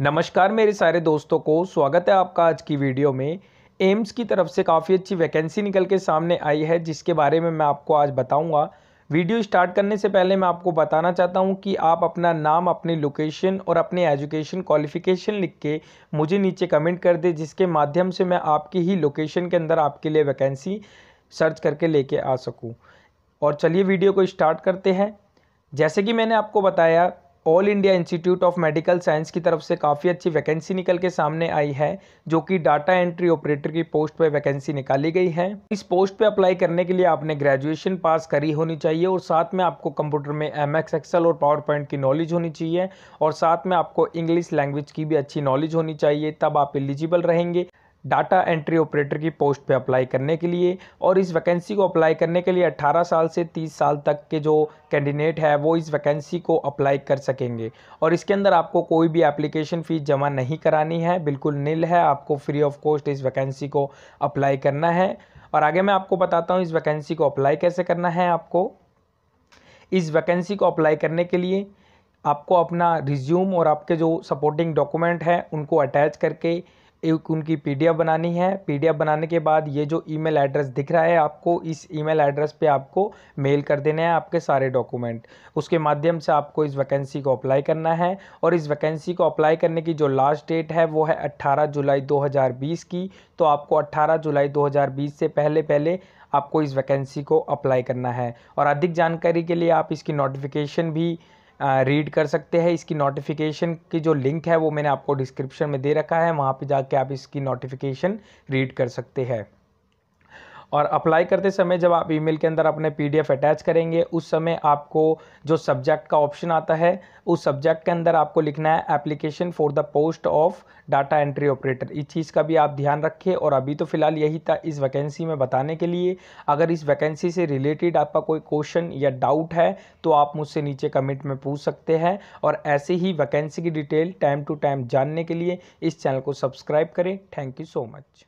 नमस्कार मेरे सारे दोस्तों को स्वागत है आपका आज की वीडियो में एम्स की तरफ से काफ़ी अच्छी वैकेंसी निकल के सामने आई है जिसके बारे में मैं आपको आज बताऊंगा वीडियो स्टार्ट करने से पहले मैं आपको बताना चाहता हूं कि आप अपना नाम अपनी लोकेशन और अपने एजुकेशन क्वालिफिकेशन लिख के मुझे नीचे कमेंट कर दे जिसके माध्यम से मैं आपकी ही लोकेशन के अंदर आपके लिए वैकेंसी सर्च करके लेके आ सकूँ और चलिए वीडियो को स्टार्ट करते हैं जैसे कि मैंने आपको बताया All India Institute of Medical Science की तरफ से काफ़ी अच्छी वैकेंसी निकल के सामने आई है जो कि डाटा एंट्री ऑपरेटर की पोस्ट पर वैकेंसी निकाली गई है इस पोस्ट पे अप्लाई करने के लिए आपने ग्रेजुएशन पास करी होनी चाहिए और साथ में आपको कंप्यूटर में एम एक्स एक्सल और पावर पॉइंट की नॉलेज होनी चाहिए और साथ में आपको इंग्लिश लैंग्वेज की भी अच्छी नॉलेज होनी चाहिए तब आप एलिजिबल रहेंगे डाटा एंट्री ऑपरेटर की पोस्ट पे अप्लाई करने के लिए और इस वैकेंसी को अप्लाई करने के लिए 18 साल से 30 साल तक के जो कैंडिडेट है वो इस वैकेंसी को अप्लाई कर सकेंगे और इसके अंदर आपको कोई भी एप्लीकेशन फ़ीस जमा नहीं करानी है बिल्कुल नील है आपको फ्री ऑफ कॉस्ट इस वैकेंसी को अप्लाई करना है और आगे मैं आपको बताता हूँ इस वैकेंसी को अप्लाई कैसे करना है आपको इस वैकेंसी को अप्लाई करने के लिए आपको अपना रिज्यूम और आपके जो सपोर्टिंग डॉक्यूमेंट हैं उनको अटैच करके एक उनकी पीडीएफ बनानी है पीडीएफ बनाने के बाद ये जो ईमेल एड्रेस दिख रहा है आपको इस ईमेल एड्रेस पे आपको मेल कर देना है आपके सारे डॉक्यूमेंट उसके माध्यम से आपको इस वैकेंसी को अप्लाई करना है और इस वैकेंसी को अप्लाई करने की जो लास्ट डेट है वो है अट्ठारह जुलाई 2020 की तो आपको अट्ठारह जुलाई 2020 से पहले पहले आपको इस वैकेंसी को अप्लाई करना है और अधिक जानकारी के लिए आप इसकी नोटिफिकेशन भी रीड कर सकते हैं इसकी नोटिफिकेशन की जो लिंक है वो मैंने आपको डिस्क्रिप्शन में दे रखा है वहाँ पे जाके आप इसकी नोटिफिकेशन रीड कर सकते हैं और अप्लाई करते समय जब आप ईमेल के अंदर अपने पीडीएफ अटैच करेंगे उस समय आपको जो सब्जेक्ट का ऑप्शन आता है उस सब्जेक्ट के अंदर आपको लिखना है application for the post of data entry operator इस चीज़ का भी आप ध्यान रखें और अभी तो फिलहाल यही था इस वैकेंसी में बताने के लिए अगर इस वैकेंसी से रिलेटेड आपका कोई क्वेश्चन या डाउट है तो आप मुझसे नीचे कमेंट में पूछ सकते हैं और ऐसे ही वैकेंसी की डिटेल टाइम टू टाइम जानने के लिए इस चैनल को सब्सक्राइब करें थैंक यू सो मच